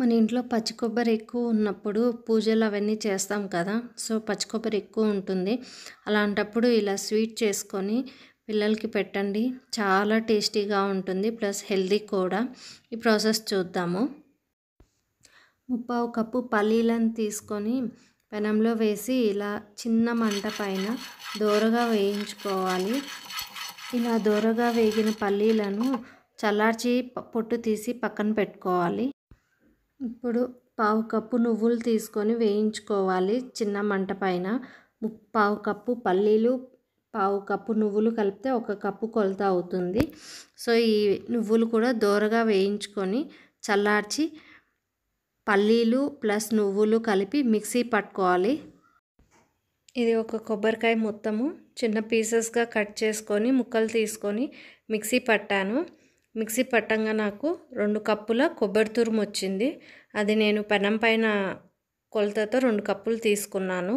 మన ఇంట్లో పచ్చి కొబ్బరి ఎక్కువ ఉన్నప్పుడు పూజలు అవన్నీ చేస్తాం కదా సో పచ్చి కొబ్బరి ఎక్కువ ఉంటుంది అలాంటప్పుడు ఇలా స్వీట్ చేసుకొని పిల్లలకి పెట్టండి చాలా టేస్టీగా ఉంటుంది ప్లస్ హెల్దీ కూడా ఈ ప్రాసెస్ చూద్దాము ముప్పావు కప్పు పల్లీలను తీసుకొని పెనంలో వేసి ఇలా చిన్న మంట పైన దోరగా వేయించుకోవాలి ఇలా దోరగా వేగిన పల్లీలను చల్లార్చి పొట్టు తీసి పక్కన పెట్టుకోవాలి ఇప్పుడు పావు కప్పు నువ్వులు తీసుకొని వేయించుకోవాలి చిన్న మంట పైన పావు కప్పు పల్లీలు పావు కప్పు నువ్వులు కలిపితే ఒక కప్పు కొలత అవుతుంది సో ఈ నువ్వులు కూడా దోరగా వేయించుకొని చల్లార్చి పల్లీలు ప్లస్ నువ్వులు కలిపి మిక్సీ పట్టుకోవాలి ఇది ఒక కొబ్బరికాయ మొత్తము చిన్న పీసెస్గా కట్ చేసుకొని ముక్కలు తీసుకొని మిక్సీ పట్టాను మిక్సీ పట్టంగా నాకు రెండు కప్పుల కొబ్బరి తురుము వచ్చింది అది నేను పెనం పైన కొలతతో రెండు కప్పులు తీసుకున్నాను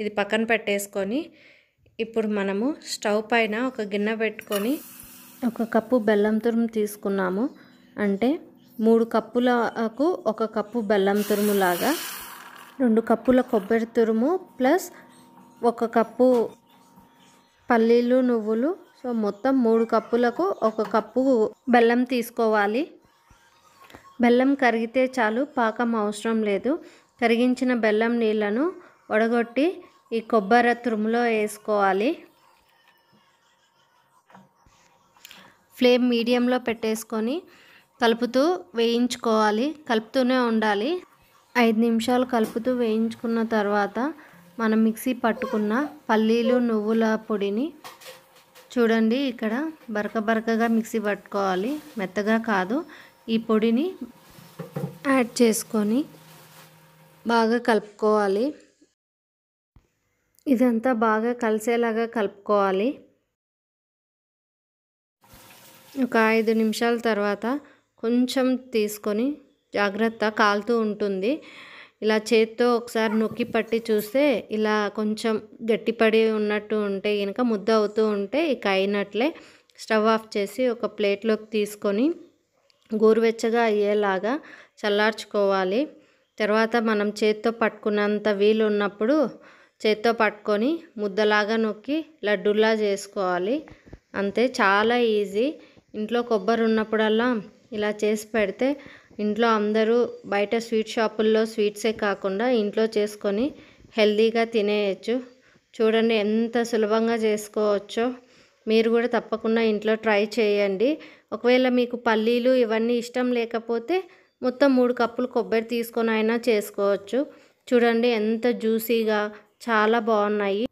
ఇది పక్కన పెట్టేసుకొని ఇప్పుడు మనము స్టవ్ పైన ఒక గిన్నె పెట్టుకొని ఒక కప్పు బెల్లం తురుము తీసుకున్నాము అంటే మూడు కప్పులకు ఒక కప్పు బెల్లం తురుము లాగా రెండు కప్పుల కొబ్బరి తురుము ప్లస్ ఒక కప్పు పల్లీలు నువ్వులు సో మొత్తం మూడు కప్పులకు ఒక కప్పు బెల్లం తీసుకోవాలి బెల్లం కరిగితే చాలు పాకం అవసరం లేదు కరిగించిన బెల్లం నీళ్ళను వడగొట్టి ఈ కొబ్బరి తురుములో వేసుకోవాలి ఫ్లేమ్ మీడియంలో పెట్టేసుకొని కలుపుతూ వేయించుకోవాలి కలుపుతూనే ఉండాలి ఐదు నిమిషాలు కలుపుతూ వేయించుకున్న తర్వాత మనం మిక్సీ పట్టుకున్న పల్లీలు నువ్వుల పొడిని చూడండి ఇక్కడ బరక బరకగా మిక్సీ పట్టుకోవాలి మెత్తగా కాదు ఈ పొడిని యాడ్ చేసుకొని బాగా కలుపుకోవాలి ఇదంతా బాగా కలిసేలాగా కలుపుకోవాలి ఒక ఐదు నిమిషాల తర్వాత కొంచెం తీసుకొని జాగ్రత్త కాలుతూ ఉంటుంది ఇలా చేత్తో ఒకసారి నొక్కి పట్టి చూస్తే ఇలా కొంచెం గట్టిపడి ఉన్నట్టు ఉంటే కనుక ముద్ద అవుతూ ఉంటే ఇక అయినట్లే స్టవ్ ఆఫ్ చేసి ఒక ప్లేట్లోకి తీసుకొని గోరువెచ్చగా అయ్యేలాగా చల్లార్చుకోవాలి తర్వాత మనం చేత్తో పట్టుకున్నంత వీలు ఉన్నప్పుడు చేత్తో పట్టుకొని ముద్దలాగా నొక్కి లడ్డులా చేసుకోవాలి అంతే చాలా ఈజీ ఇంట్లో కొబ్బరి ఉన్నప్పుడల్లా ఇలా చేసి పెడితే ఇంట్లో అందరూ బయట స్వీట్ షాపుల్లో స్వీట్సే కాకుండా ఇంట్లో చేసుకొని హెల్తీగా తినేయచ్చు చూడండి ఎంత సులభంగా చేసుకోవచ్చో మీరు కూడా తప్పకుండా ఇంట్లో ట్రై చేయండి ఒకవేళ మీకు పల్లీలు ఇవన్నీ ఇష్టం లేకపోతే మొత్తం మూడు కప్పులు కొబ్బరి తీసుకొని అయినా చేసుకోవచ్చు చూడండి ఎంత జ్యూసీగా చాలా బాగున్నాయి